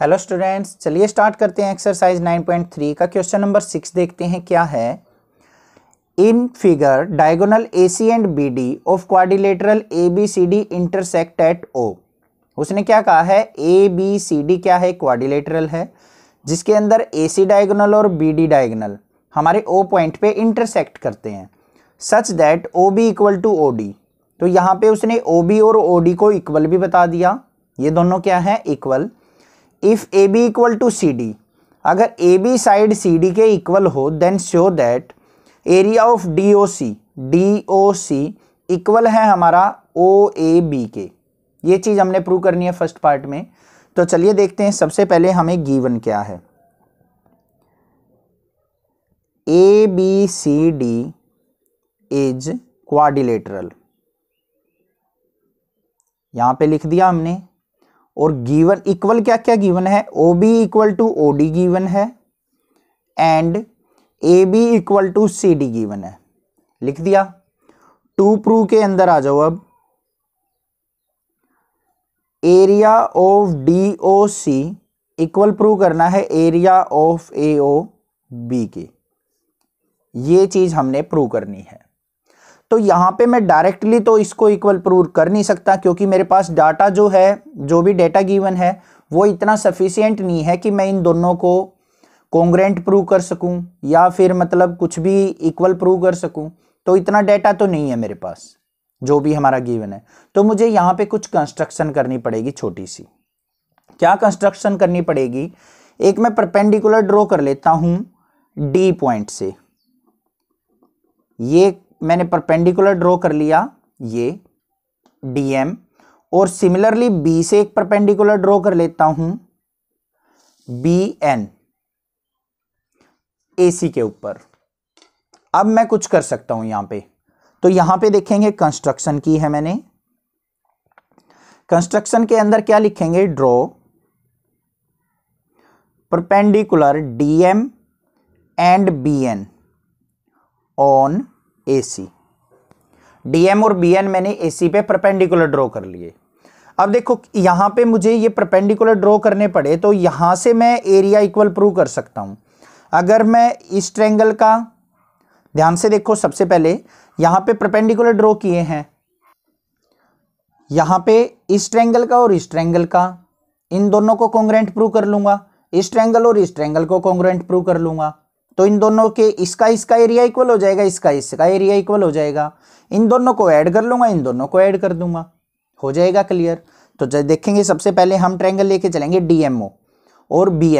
hello students चलिए start करते हैं एक्सरसाइज 9.3 का क्वेश्चन नंबर सिक्स देखते हैं क्या है in figure diagonal A C and B D of quadrilateral A B C D intersect at O उसने क्या कहा है ए बी सी डी क्या है क्वारिलेटरल है जिसके अंदर ए सी डायगोनल और बी डी डायगोनल हमारे ओ पॉइंट पे इंटरसेक्ट करते हैं such that O B equal to O D तो यहाँ पे उसने ओ बी और ओ डी को इक्वल भी बता दिया ये दोनों क्या है equal if A B equal to C D अगर A B side C D के इक्वल हो then show that area of D O C D O C equal है हमारा ओ ए बी के ये चीज़ हमने प्रूव करनी है फर्स्ट पार्ट में तो चलिए देखते हैं सबसे पहले हमें गीवन क्या है A B C D is quadrilateral यहां पे लिख दिया हमने और गिवन इक्वल क्या क्या गिवन है O B equal to O D given है and A B equal to C D given है लिख दिया टू प्रू के अंदर आ जाओ अब area of D O C equal prove करना है area of A O B के ये चीज़ हमने प्रूव करनी है तो यहाँ पे मैं डायरेक्टली तो इसको इक्वल प्रूव कर नहीं सकता क्योंकि मेरे पास डाटा जो है जो भी डाटा गिवन है वो इतना सफिशियंट नहीं है कि मैं इन दोनों को कॉन्ग्रेंट प्रूव कर सकूं या फिर मतलब कुछ भी इक्वल प्रूव कर सकूं तो इतना डाटा तो नहीं है मेरे पास जो भी हमारा गिवन है तो मुझे यहाँ पे कुछ कंस्ट्रक्शन करनी पड़ेगी छोटी सी क्या कंस्ट्रक्शन करनी पड़ेगी एक मैं परपेंडिकुलर ड्रॉ कर लेता हूँ डी पॉइंट से ये मैंने परपेंडिकुलर ड्रॉ कर लिया ये डी एम और सिमिलरली बी से एक परपेंडिकुलर ड्रॉ कर लेता हूं बी एन ए सी के ऊपर अब मैं कुछ कर सकता हूं यहां पे तो यहां पे देखेंगे कंस्ट्रक्शन की है मैंने कंस्ट्रक्शन के अंदर क्या लिखेंगे draw perpendicular D M and B N on A C DM और बी एन मैंने ए सी पे परपेंडिकुलर ड्रॉ कर लिए अब देखो यहाँ पे मुझे ये परपेंडिकुलर ड्रॉ करने पड़े तो यहाँ से मैं एरिया इक्वल प्रूव कर सकता हूँ अगर मैं इस ट्रेंगल का ध्यान से देखो सबसे पहले यहाँ पे परपेंडिकुलर ड्रॉ किए हैं यहाँ पे इस ट्रेंगल का और इस ट्रेंगल का इन दोनों को कॉन्ग्रेंट प्रूव कर लूँगा इस ट्रेंगल और इस ट्रेंगल को कॉन्ग्रेंट प्रूव कर लूँगा तो इन दोनों के इसका इसका एरिया इक्वल हो जाएगा इसका इसका एरिया इक्वल हो जाएगा इन दोनों को ऐड कर लूंगा इन दोनों को ऐड कर दूंगा हो जाएगा क्लियर तो जब देखेंगे सबसे पहले हम ट्रैंगल लेके चलेंगे डी और बी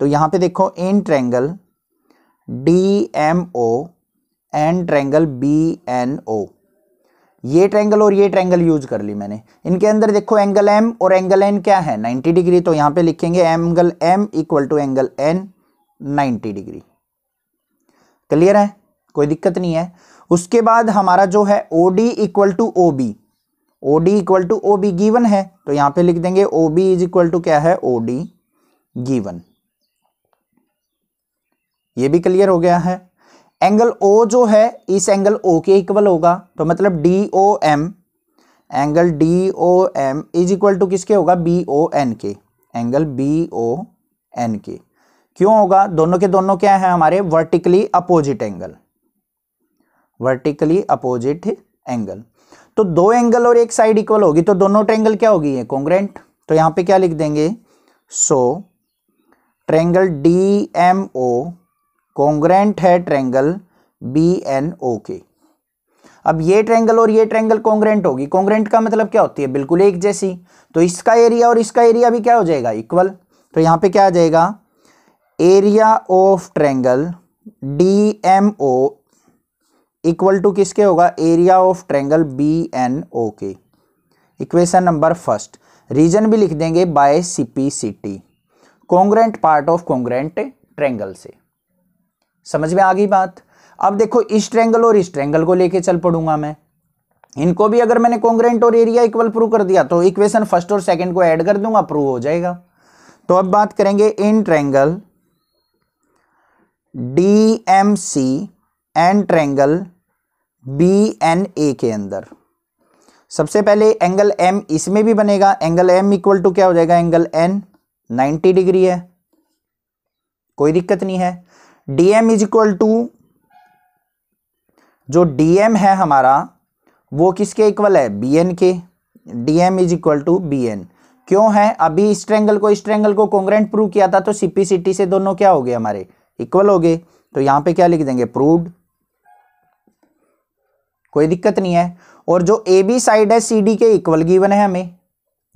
तो यहाँ पे देखो in triangle D M O and triangle B N O ये ट्रैंगल और ये ट्रैंगल यूज कर ली मैंने इनके अंदर देखो एंगल एम और एंगल एन क्या है नाइन्टी डिग्री तो यहाँ पर लिखेंगे angle M equal to angle N 90 degree clear है कोई दिक्कत नहीं है उसके बाद हमारा जो है O D equal to O B O D equal to O B given है तो यहां पे लिख देंगे O B is equal to क्या है ओ डी गीवन ये भी क्लियर हो गया है एंगल ओ जो है इस एंगल ओ के इक्वल होगा तो मतलब D O M angle D O M is equal to किसके होगा बी ओ एन के एंगल बी ओ एन के क्यों होगा दोनों के दोनों क्या है हमारे vertically opposite angle vertically opposite angle तो दो एंगल और एक साइड इक्वल होगी तो दोनों ट्रेंगल क्या होगी ये कॉन्ग्रेंट तो यहां पे क्या लिख देंगे so triangle D M O congruent है ट्रेंगल बी एन ओ के अब ये ट्रेंगल और ये ट्रेंगल कॉन्ग्रेंट होगी कॉन्ग्रेंट का मतलब क्या होती है बिल्कुल एक जैसी तो इसका एरिया और इसका एरिया भी क्या हो जाएगा इक्वल तो यहां पे क्या आ जाएगा area of triangle D M O equal to किसके होगा area of triangle B N O के इक्वेशन नंबर फर्स्ट रीजन भी लिख देंगे by C P C T congruent part of congruent triangle से समझ में आ गई बात अब देखो इस ट्रेंगल और इस ट्रेंगल को लेके चल पड़ूंगा मैं इनको भी अगर मैंने कॉन्ग्रेंट और एरिया इक्वल प्रूव कर दिया तो इक्वेशन फर्स्ट और सेकंड को ऐड कर दूंगा प्रूव हो जाएगा तो अब बात करेंगे in triangle D M C and triangle B N A के अंदर सबसे पहले एंगल एम इसमें भी बनेगा एंगल एम इक्वल टू क्या हो जाएगा एंगल एन 90 डिग्री है कोई दिक्कत नहीं है D M is equal to जो डी एम है हमारा वो किसके इक्वल है बी एन के D M is equal to B N क्यों है अभी इस ट्रेंगल को इस ट्रेंगल को कॉन्ग्रेंट प्रूव किया था तो सीपीसीटी से दोनों क्या हो गए हमारे इक्वल हो गए तो यहां पे क्या लिख देंगे प्रूव्ड कोई दिक्कत नहीं है और जो ए बी साइड है सी डी के इक्वल गिवन है हमें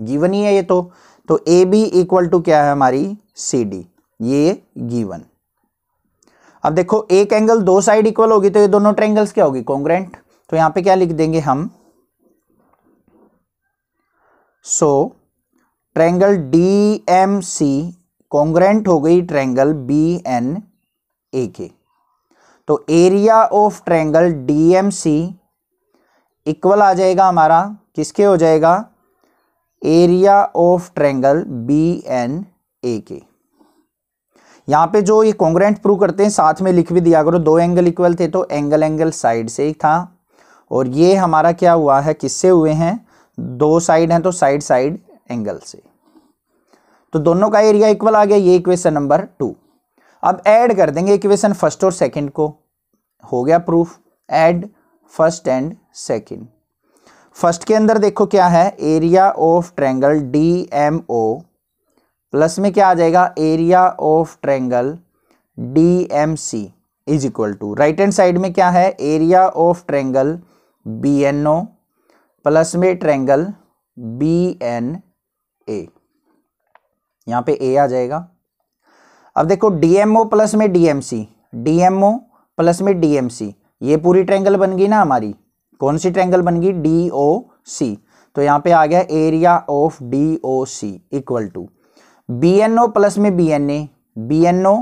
गिवन ही है ये तो तो ए बी इक्वल टू क्या है हमारी सी डी ये गिवन अब देखो एक एंगल दो साइड इक्वल होगी तो ये दोनों ट्रेंगल्स क्या होगी कॉन्ग्रेंट तो यहां पे क्या लिख देंगे हम so triangle D M C congruent हो गई ट्रेंगल बी एन ए के तो area of triangle D M C equal आ जाएगा हमारा किसके हो जाएगा area of triangle B N A के यहाँ पे जो ये कॉन्ग्रेंट प्रूव करते हैं साथ में लिख भी दिया करो दो एंगल इक्वल थे तो एंगल एंगल साइड से ही था और ये हमारा क्या हुआ है किससे हुए हैं दो साइड हैं तो साइड साइड एंगल से तो दोनों का एरिया इक्वल आ गया ये इक्वेशन नंबर टू अब ऐड कर देंगे इक्वेशन फर्स्ट और सेकंड को हो गया proof add first and second first के अंदर देखो क्या है area of triangle D M O plus में क्या आ जाएगा area of triangle D M C is equal to right hand side में क्या है area of triangle B N O plus में ट्रैंगल बी एन ए यहाँ पे ए आ जाएगा अब देखो डीएमओ प्लस में डीएमसी डीएमओ प्लस में डीएमसी ये पूरी ट्रेंगल बन गई ना हमारी कौन सी ट्रैंगल बन गई डी ओ सी तो यहाँ पे आ गया area of D O C equal to B N O plus में B N A B N O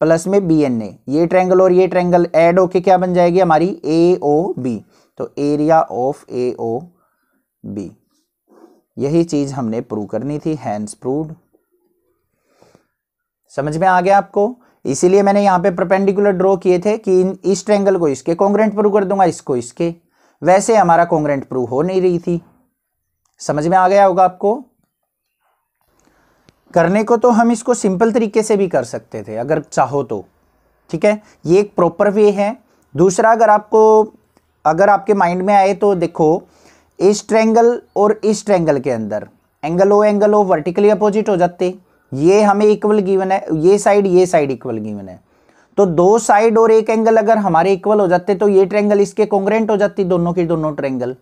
plus में बी एन ए ये ट्रैंगल और ये ट्रैंगल एड होके क्या बन जाएगी हमारी ए ओ बी तो area of A O B यही चीज़ हमने प्रूव करनी थी हैंड्स प्रूव समझ में आ गया आपको इसीलिए मैंने यहाँ पे परपेंडिकुलर ड्रॉ किए थे कि इन इस ट्रेंगल को इसके कॉन्ग्रेंट प्रूव कर दूंगा इसको इसके वैसे हमारा कॉन्ग्रेंट प्रूव हो नहीं रही थी समझ में आ गया होगा आपको करने को तो हम इसको सिंपल तरीके से भी कर सकते थे अगर चाहो तो ठीक है ये एक प्रॉपर वे है दूसरा अगर आपको अगर आपके माइंड में आए तो देखो इस ट्रैंगल और इस ट्रैंगल के अंदर angle O angle O vertically opposite हो जाते ये हमें इक्वल गिवन है ये साइड ये साइड इक्वल गिवन है तो दो साइड और एक एंगल अगर हमारे इक्वल हो जाते तो ये ट्रेंगल इसके कॉन्ग्रेंट हो जाती दोनों के दोनों ट्रेंगल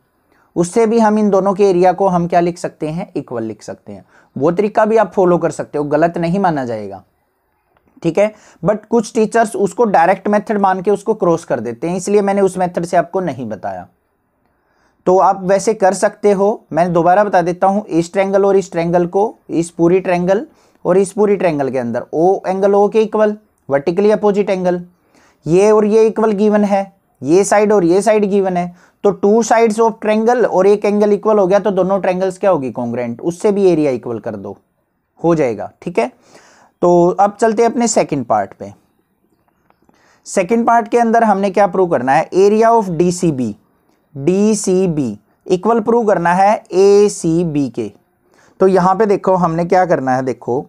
उससे भी हम इन दोनों के एरिया को हम क्या लिख सकते हैं इक्वल लिख सकते हैं वो तरीका भी आप फॉलो कर सकते हो गलत नहीं माना जाएगा ठीक है बट कुछ टीचर्स उसको डायरेक्ट मेथड मान के उसको क्रॉस कर देते हैं इसलिए मैंने उस मेथड से आपको नहीं बताया तो आप वैसे कर सकते हो मैं दोबारा बता देता हूं इस ट्रेंगल और इस ट्रेंगल को इस पूरी ट्रेंगल और इस पूरी ट्रैंगल के अंदर ओ एंगल ओ के इक्वल वर्टिकली अपोजिट एंगल ये और ये इक्वल गिवन है ये साइड और ये साइड गिवन है तो टू साइड्स ऑफ ट्रैंगल और एक एंगल इक्वल हो गया तो दोनों ट्रैंगल्स क्या होगी कॉन्ग्रेंट उससे भी एरिया इक्वल कर दो हो जाएगा ठीक है तो अब चलते हैं अपने सेकंड पार्ट पे सेकंड पार्ट के अंदर हमने क्या प्रूव करना है area of D C B D C B equal prove करना है ए सी बी के तो यहां पे देखो हमने क्या करना है देखो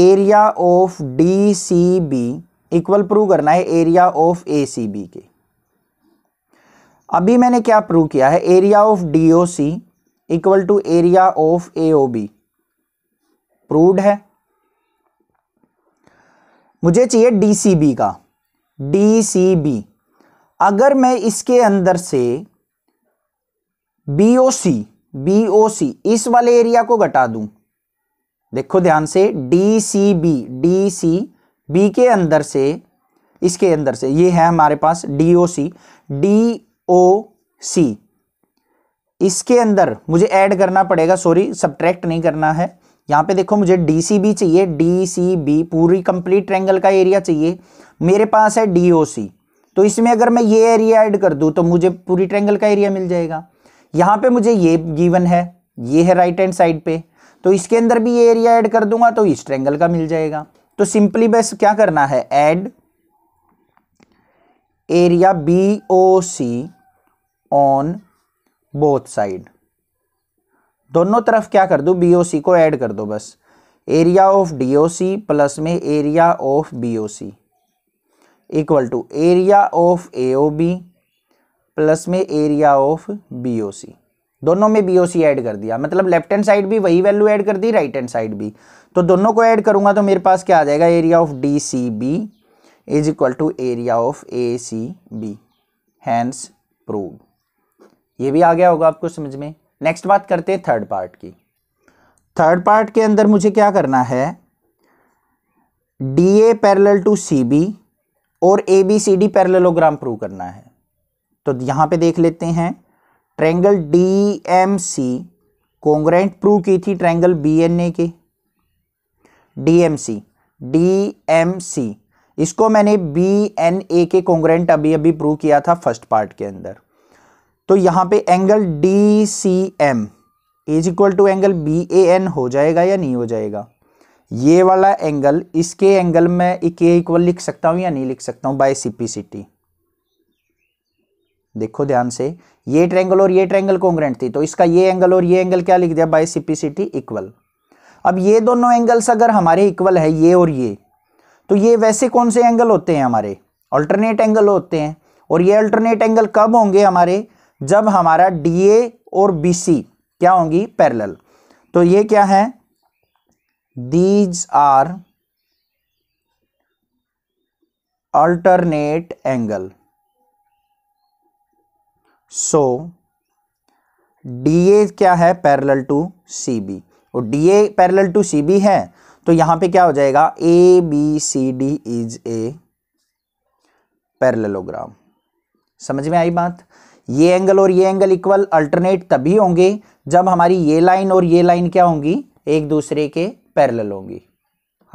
area of D C B equal prove करना है area of A C B के अभी मैंने क्या प्रूव किया है area of D O C equal to area of A O B proved है मुझे चाहिए डी सी बी का डी सी बी अगर मैं इसके अंदर से B O C B O सी इस वाले एरिया को घटा दूं देखो ध्यान से D C B D C B के अंदर से इसके अंदर से ये है हमारे पास D O C D O सी इसके अंदर मुझे ऐड करना पड़ेगा सॉरी सब्ट्रैक्ट नहीं करना है यहाँ पे देखो मुझे डी सी बी चाहिए डी सी बी पूरी कंप्लीट ट्रैंगल का एरिया चाहिए मेरे पास है डी ओ सी तो इसमें अगर मैं ये एरिया ऐड कर दूँ तो मुझे पूरी ट्रैंगल का एरिया मिल जाएगा यहाँ पे मुझे ये गिवन है ये है राइट हैंड साइड पे तो इसके अंदर भी ये एरिया ऐड कर दूंगा तो इस ट्रेंगल का मिल जाएगा तो सिंपली बस क्या करना है add area B O C on both side दोनों तरफ क्या कर दो बी ओ सी को ऐड कर दो बस area of D O C plus में area of B O C equal to area of A O B plus में area of B O C दोनों में बी ओ सी ऐड कर दिया मतलब लेफ्ट हैंड साइड भी वही वैल्यू ऐड कर दी राइट हैंड साइड भी तो दोनों को ऐड करूंगा तो मेरे पास क्या आ जाएगा area of D C B is equal to area of A C B hence prove ये भी आ गया होगा आपको समझ में नेक्स्ट बात करते हैं थर्ड पार्ट की थर्ड पार्ट के अंदर मुझे क्या करना है D A parallel to C B और A B C D parallelogram prove करना है तो यहां पे देख लेते हैं triangle D M C congruent prove की थी ट्रैंगल बी एन ए के D M C D M C इसको मैंने बी एन ए के कॉन्ग्रेंट अभी अभी प्रूव किया था फर्स्ट पार्ट के अंदर तो यहाँ पे angle D C M is equal to angle B A N हो जाएगा या नहीं हो जाएगा ये वाला एंगल इसके एंगल में इक्वल लिख सकता हूँ या नहीं लिख सकता हूँ बाय सीपीसीटी देखो ध्यान से ये ट्रेंगल और ये ट्रैंगल कॉन्ग्रेंट थी तो इसका ये एंगल और ये एंगल क्या लिख दिया बाई टी इक्वल अब ये दोनों एंगल्स अगर हमारे इक्वल है ये और ये तो ये वैसे कौन से एंगल होते हैं हमारे अल्टरनेट एंगल होते हैं और ये अल्टरनेट एंगल कब होंगे हमारे जब हमारा डी ए और बी सी क्या होंगी पैरेलल तो ये क्या है these are alternate angle so D A क्या है पैरेलल टू सी बी और D A parallel to C B है तो यहां पे क्या हो जाएगा A B C D is a parallelogram समझ में आई बात ये एंगल और ये एंगल इक्वल अल्टरनेट तभी होंगे जब हमारी ये लाइन और ये लाइन क्या होंगी एक दूसरे के पैरेलल होंगी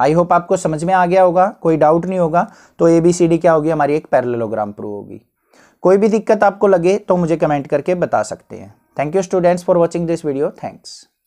आई होप आपको समझ में आ गया होगा कोई डाउट नहीं होगा तो ए बी सी डी क्या होगी हमारी एक पैरेललोग्राम प्रूव होगी कोई भी दिक्कत आपको लगे तो मुझे कमेंट करके बता सकते हैं thank you students for watching this video thanks